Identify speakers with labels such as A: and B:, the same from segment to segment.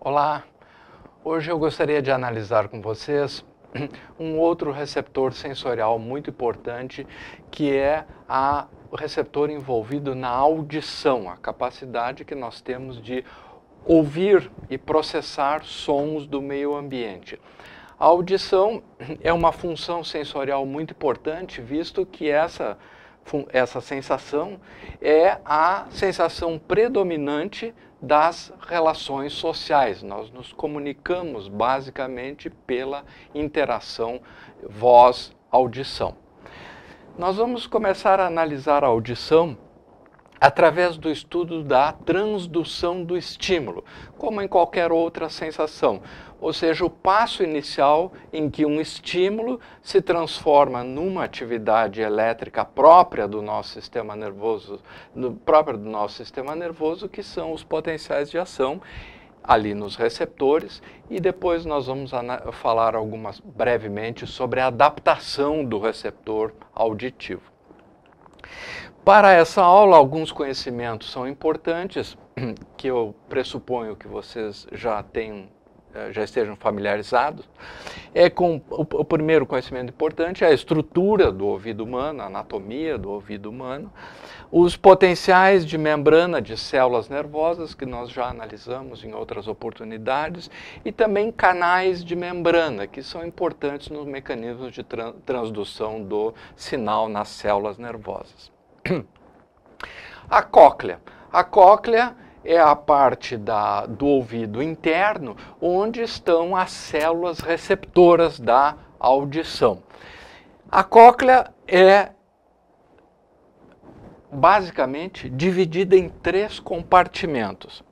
A: Olá, hoje eu gostaria de analisar com vocês um outro receptor sensorial muito importante que é a, o receptor envolvido na audição, a capacidade que nós temos de ouvir e processar sons do meio ambiente. A audição é uma função sensorial muito importante, visto que essa, essa sensação é a sensação predominante das relações sociais. Nós nos comunicamos basicamente pela interação voz-audição. Nós vamos começar a analisar a audição através do estudo da transdução do estímulo, como em qualquer outra sensação ou seja, o passo inicial em que um estímulo se transforma numa atividade elétrica própria do nosso sistema nervoso, própria do nosso sistema nervoso, que são os potenciais de ação ali nos receptores e depois nós vamos falar algumas brevemente sobre a adaptação do receptor auditivo. Para essa aula, alguns conhecimentos são importantes que eu pressuponho que vocês já tenham eh, já estejam familiarizados, é com o, o primeiro conhecimento importante, é a estrutura do ouvido humano, a anatomia do ouvido humano, os potenciais de membrana de células nervosas, que nós já analisamos em outras oportunidades, e também canais de membrana, que são importantes nos mecanismos de tran transdução do sinal nas células nervosas. A cóclea. A cóclea é a parte da, do ouvido interno onde estão as células receptoras da audição. A cóclea é basicamente dividida em três compartimentos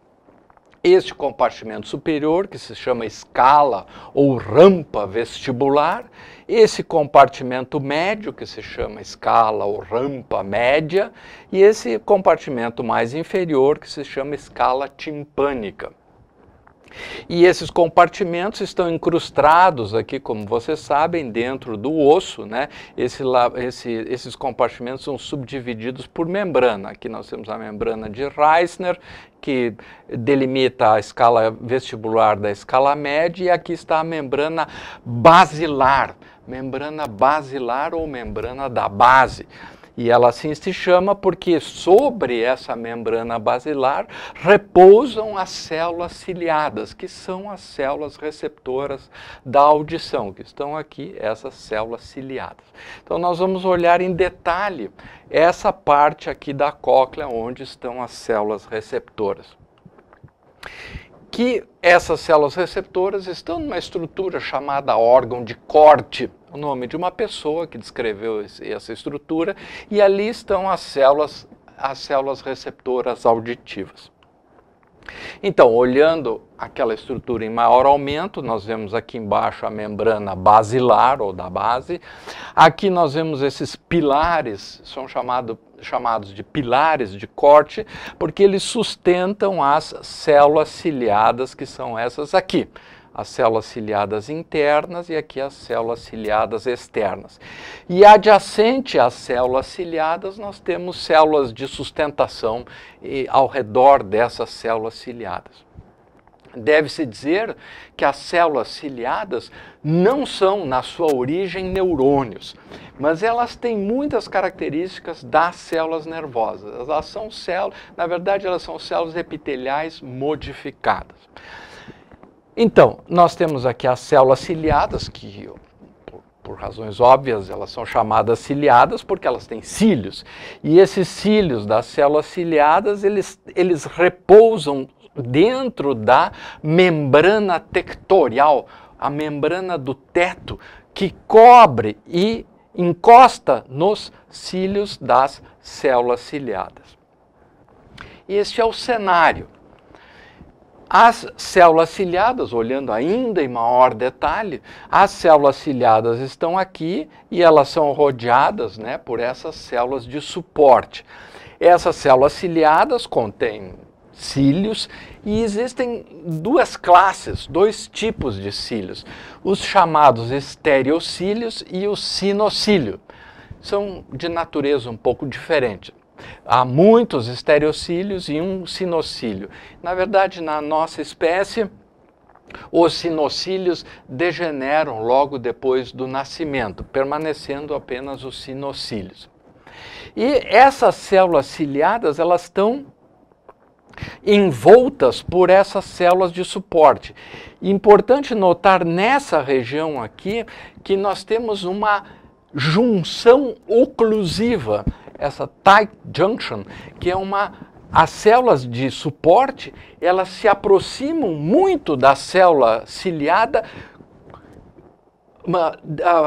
A: este compartimento superior, que se chama escala ou rampa vestibular, esse compartimento médio, que se chama escala ou rampa média, e esse compartimento mais inferior, que se chama escala timpânica. E esses compartimentos estão incrustados aqui, como vocês sabem, dentro do osso, né? Esse, esse, esses compartimentos são subdivididos por membrana. Aqui nós temos a membrana de Reissner, que delimita a escala vestibular da escala média, e aqui está a membrana basilar, membrana basilar ou membrana da base. E ela assim se chama porque sobre essa membrana basilar repousam as células ciliadas, que são as células receptoras da audição, que estão aqui, essas células ciliadas. Então nós vamos olhar em detalhe essa parte aqui da cóclea, onde estão as células receptoras. Que essas células receptoras estão numa estrutura chamada órgão de corte o nome de uma pessoa que descreveu esse, essa estrutura e ali estão as células, as células receptoras auditivas. Então, olhando aquela estrutura em maior aumento, nós vemos aqui embaixo a membrana basilar ou da base. Aqui nós vemos esses pilares, são chamado, chamados de pilares de corte, porque eles sustentam as células ciliadas, que são essas aqui as células ciliadas internas e aqui as células ciliadas externas. E adjacente às células ciliadas, nós temos células de sustentação e, ao redor dessas células ciliadas. Deve-se dizer que as células ciliadas não são, na sua origem, neurônios, mas elas têm muitas características das células nervosas. Elas são células, na verdade, elas são células epiteliais modificadas. Então, nós temos aqui as células ciliadas, que por, por, razões óbvias elas são chamadas ciliadas porque elas têm cílios. E esses cílios das células ciliadas, eles, eles repousam dentro da membrana tectorial, a membrana do teto que cobre e encosta nos cílios das células ciliadas. Este é o cenário as células ciliadas, olhando ainda em maior detalhe, as células ciliadas estão aqui e elas são rodeadas né, por essas células de suporte. Essas células ciliadas contêm cílios e existem duas classes, dois tipos de cílios, os chamados estereocílios e o sinocílio. São de natureza um pouco diferente. Há muitos estereocílios e um sinocílio. Na verdade, na nossa espécie, os sinocílios degeneram logo depois do nascimento, permanecendo apenas os sinocílios. E essas células ciliadas, elas estão envoltas por essas células de suporte. Importante notar nessa região aqui que nós temos uma junção oclusiva essa tight junction, que é uma as células de suporte, elas se aproximam muito da célula ciliada,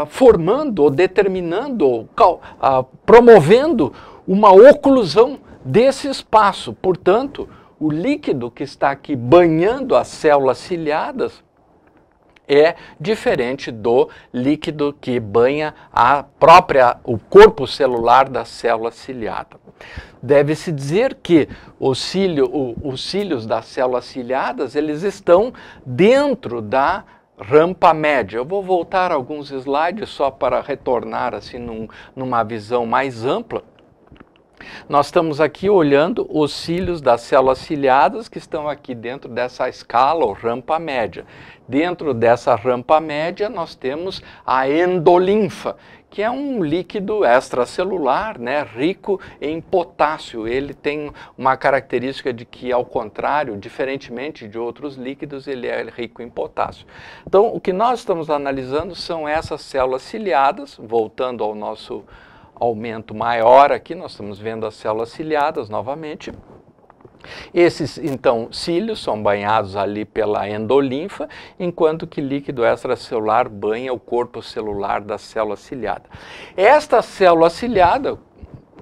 A: formando, determinando, promovendo uma oclusão desse espaço. Portanto, o líquido que está aqui banhando as células ciliadas é diferente do líquido que banha a própria o corpo celular da célula ciliada. Deve-se dizer que os, cílio, o, os cílios das células ciliadas eles estão dentro da rampa média. Eu vou voltar alguns slides só para retornar assim num, numa visão mais ampla. Nós estamos aqui olhando os cílios das células ciliadas que estão aqui dentro dessa escala ou rampa média. Dentro dessa rampa média, nós temos a endolinfa, que é um líquido extracelular, né, rico em potássio. Ele tem uma característica de que, ao contrário, diferentemente de outros líquidos, ele é rico em potássio. Então, o que nós estamos analisando são essas células ciliadas, voltando ao nosso aumento maior aqui, nós estamos vendo as células ciliadas novamente. Esses, então, cílios são banhados ali pela endolinfa, enquanto que líquido extracelular banha o corpo celular da célula ciliada. Esta célula ciliada,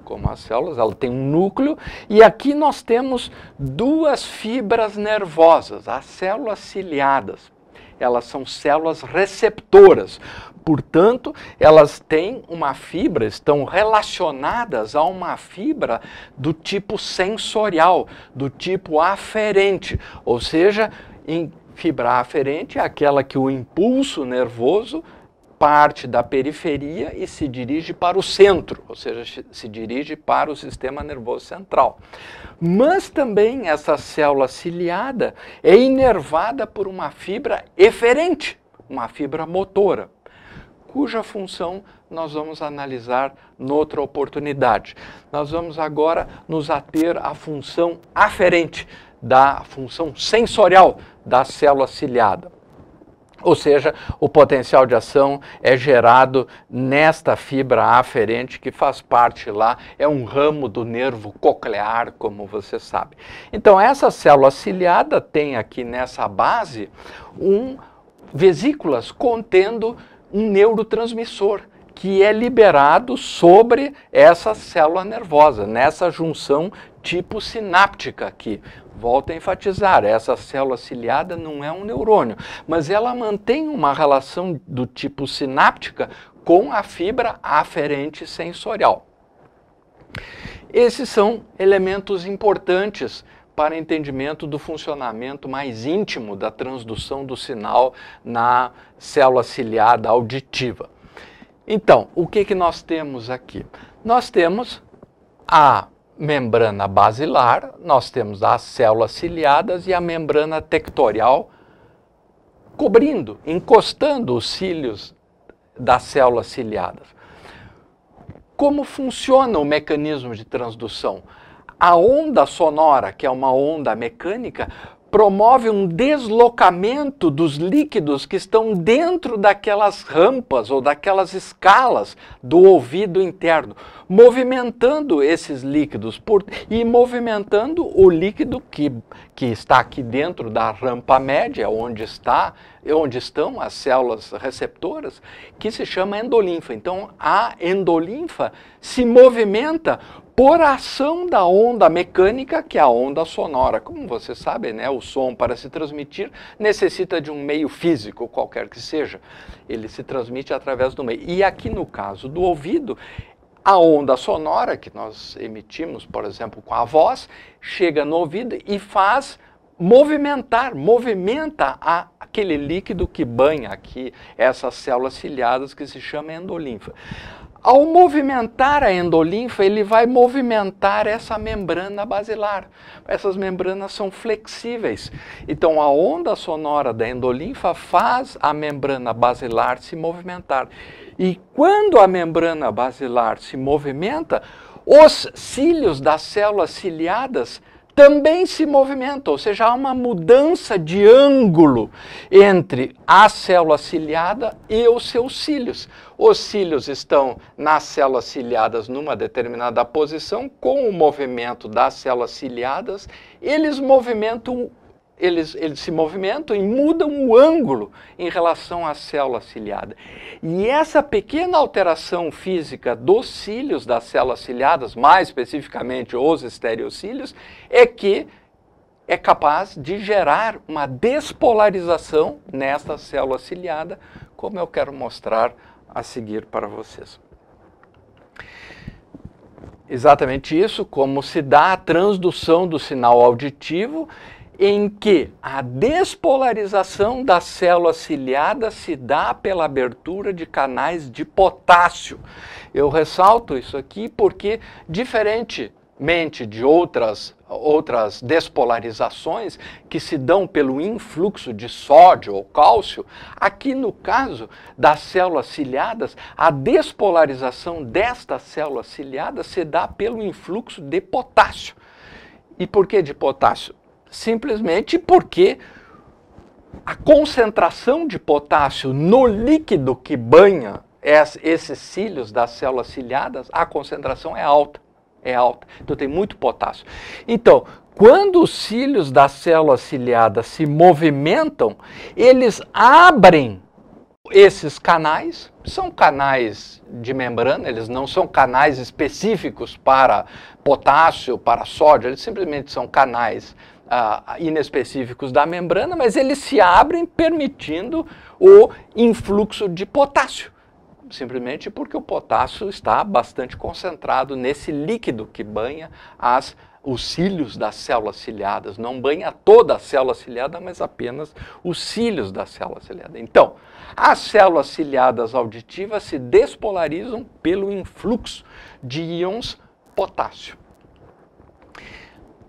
A: como as células, ela tem um núcleo e aqui nós temos duas fibras nervosas, as células ciliadas elas são células receptoras. Portanto, elas têm uma fibra, estão relacionadas a uma fibra do tipo sensorial, do tipo aferente, ou seja, em fibra aferente é aquela que o impulso nervoso parte da periferia e se dirige para o centro, ou seja, se dirige para o sistema nervoso central. Mas também essa célula ciliada é inervada por uma fibra eferente, uma fibra motora, cuja função nós vamos analisar noutra oportunidade. Nós vamos agora nos ater à função aferente, da função sensorial da célula ciliada. Ou seja, o potencial de ação é gerado nesta fibra aferente que faz parte lá, é um ramo do nervo coclear, como você sabe. Então, essa célula ciliada tem aqui nessa base um vesículas contendo um neurotransmissor que é liberado sobre essa célula nervosa, nessa junção tipo sináptica aqui. Volto a enfatizar, essa célula ciliada não é um neurônio, mas ela mantém uma relação do tipo sináptica com a fibra aferente sensorial. Esses são elementos importantes para entendimento do funcionamento mais íntimo da transdução do sinal na célula ciliada auditiva. Então, o que, que nós temos aqui? Nós temos a membrana basilar, nós temos as células ciliadas e a membrana tectorial cobrindo, encostando os cílios das células ciliadas. Como funciona o mecanismo de transdução? A onda sonora, que é uma onda mecânica, promove um deslocamento dos líquidos que estão dentro daquelas rampas ou daquelas escalas do ouvido interno, movimentando esses líquidos por, e movimentando o líquido que, que está aqui dentro da rampa média, onde está onde estão as células receptoras, que se chama endolinfa. Então, a endolinfa se movimenta por ação da onda mecânica, que é a onda sonora. Como você sabe, né, o som para se transmitir necessita de um meio físico, qualquer que seja. Ele se transmite através do meio. E aqui no caso do ouvido, a onda sonora que nós emitimos, por exemplo, com a voz, chega no ouvido e faz movimentar, movimenta a, aquele líquido que banha aqui essas células ciliadas que se chama endolinfa. Ao movimentar a endolinfa, ele vai movimentar essa membrana basilar. Essas membranas são flexíveis. Então, a onda sonora da endolinfa faz a membrana basilar se movimentar. E quando a membrana basilar se movimenta, os cílios das células ciliadas também se movimenta, ou seja, há uma mudança de ângulo entre a célula ciliada e os seus cílios. Os cílios estão nas células ciliadas numa determinada posição, com o movimento das células ciliadas, eles movimentam eles, eles se movimentam e mudam o ângulo em relação à célula ciliada. E essa pequena alteração física dos cílios das células ciliadas, mais especificamente os estereocílios, é que é capaz de gerar uma despolarização nesta célula ciliada, como eu quero mostrar a seguir para vocês. Exatamente isso, como se dá a transdução do sinal auditivo em que a despolarização das células ciliadas se dá pela abertura de canais de potássio. Eu ressalto isso aqui porque, diferentemente de outras, outras despolarizações que se dão pelo influxo de sódio ou cálcio, aqui no caso das células ciliadas, a despolarização destas células ciliadas se dá pelo influxo de potássio. E por que de potássio? simplesmente porque a concentração de potássio no líquido que banha esses cílios das células ciliadas, a concentração é alta, é alta. Então tem muito potássio. Então, quando os cílios das células ciliadas se movimentam, eles abrem esses canais, são canais de membrana, eles não são canais específicos para potássio, para sódio, eles simplesmente são canais ah, inespecíficos da membrana, mas eles se abrem permitindo o influxo de potássio, simplesmente porque o potássio está bastante concentrado nesse líquido que banha as os cílios das células ciliadas, não banha toda a célula ciliada, mas apenas os cílios da célula ciliada. Então, as células ciliadas auditivas se despolarizam pelo influxo de íons potássio.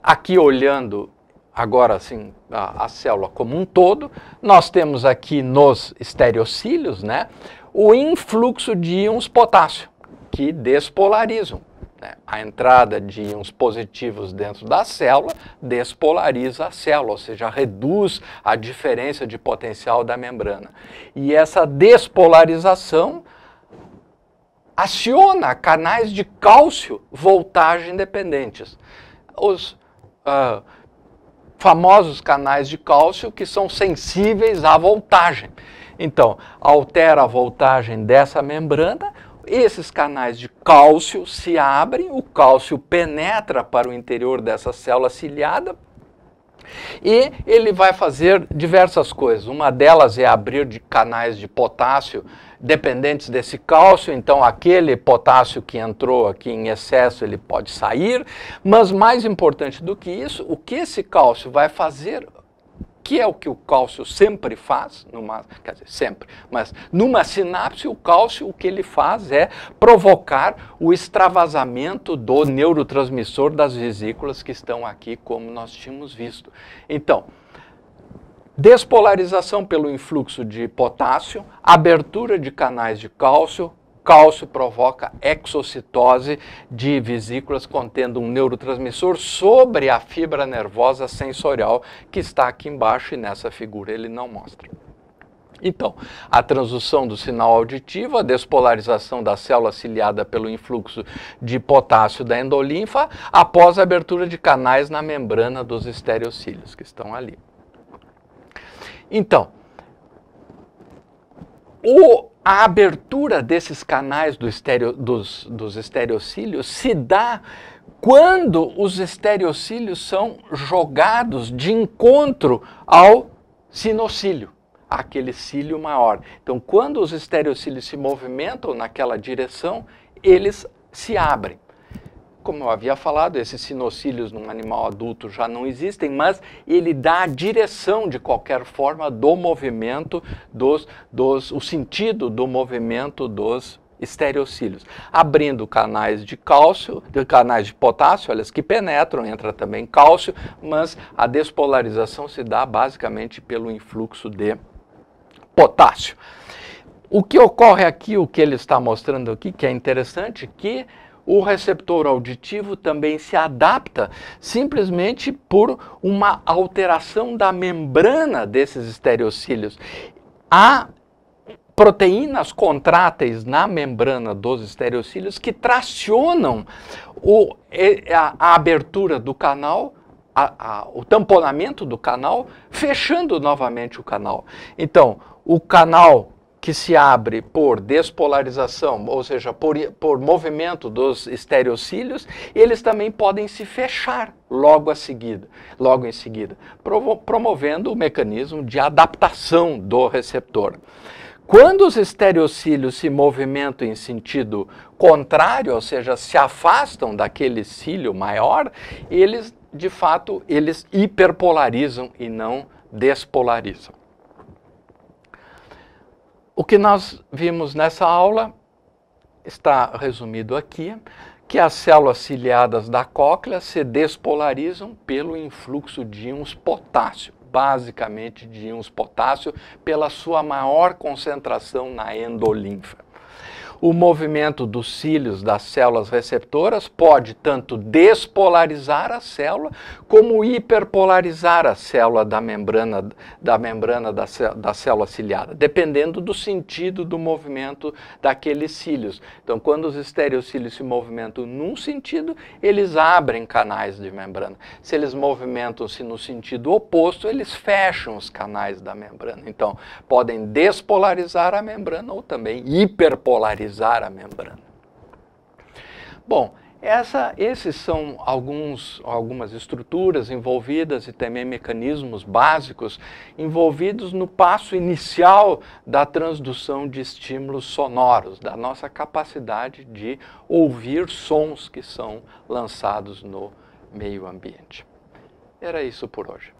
A: Aqui olhando agora assim, a, a, célula como um todo, nós temos aqui nos estereocílios né, o influxo de íons potássio, que despolarizam. Né? A entrada de íons positivos dentro da célula despolariza a célula, ou seja, reduz a diferença de potencial da membrana. E essa despolarização aciona canais de cálcio voltagem dependentes. Os, uh, famosos canais de cálcio que são sensíveis à voltagem. Então, altera a voltagem dessa membrana, esses canais de cálcio se abrem, o cálcio penetra para o interior dessa célula ciliada, e ele vai fazer diversas coisas. Uma delas é abrir de canais de potássio dependentes desse cálcio, então aquele potássio que entrou aqui em excesso, ele pode sair, mas mais importante do que isso, o que esse cálcio vai fazer que é o que o cálcio sempre faz, numa, quer dizer, sempre, mas numa sinapse, o cálcio o que ele faz é provocar o extravasamento do neurotransmissor das vesículas que estão aqui, como nós tínhamos visto. Então, despolarização pelo influxo de potássio, abertura de canais de cálcio, cálcio provoca exocitose de vesículas contendo um neurotransmissor sobre a fibra nervosa sensorial que está aqui embaixo e nessa figura ele não mostra. Então, a transdução do sinal auditivo, a despolarização da célula ciliada pelo influxo de potássio da endolinfa após a abertura de canais na membrana dos estereocílios que estão ali. Então, o, a abertura desses canais do estéreo, dos, dos estereocílios se dá quando os estereocílios são jogados de encontro ao sinocílio, aquele cílio maior. Então, quando os estereocílios se movimentam naquela direção, eles se abrem como eu havia falado, esses sinocílios num animal adulto já não existem, mas ele dá a direção de qualquer forma do movimento dos, dos o sentido do movimento dos estereocílios, abrindo canais de cálcio, de canais de potássio, olha, que penetram, entra também cálcio, mas a despolarização se dá basicamente pelo influxo de potássio. O que ocorre aqui, o que ele está mostrando aqui, que é interessante, que o receptor auditivo também se adapta simplesmente por uma alteração da membrana desses estereocílios. Há proteínas contráteis na membrana dos estereocílios que tracionam o, a, a abertura do canal a, a, o tamponamento do canal, fechando novamente o canal. Então, o canal que se abre por despolarização, ou seja, por, por movimento dos estereocílios, eles também podem se fechar logo a seguida, logo em seguida, promovendo o mecanismo de adaptação do receptor. Quando os estereocílios se movimentam em sentido contrário, ou seja, se afastam daquele cílio maior, eles, de fato, eles hiperpolarizam e não despolarizam. O que nós vimos nessa aula está resumido aqui, que as células ciliadas da cóclea se despolarizam pelo influxo de íons potássio, basicamente de íons potássio, pela sua maior concentração na endolinfa. O movimento dos cílios das células receptoras pode tanto despolarizar a célula como hiperpolarizar a célula da membrana da, membrana da, da célula ciliada, dependendo do sentido do movimento daqueles cílios. Então, quando os estereocílios se movimentam num sentido, eles abrem canais de membrana. Se eles movimentam-se no sentido oposto, eles fecham os canais da membrana. Então, podem despolarizar a membrana ou também hiperpolarizar a membrana. Bom, essa, esses são alguns, algumas estruturas envolvidas e também mecanismos básicos envolvidos no passo inicial da transdução de estímulos sonoros, da nossa capacidade de ouvir sons que são lançados no meio ambiente. Era isso por hoje.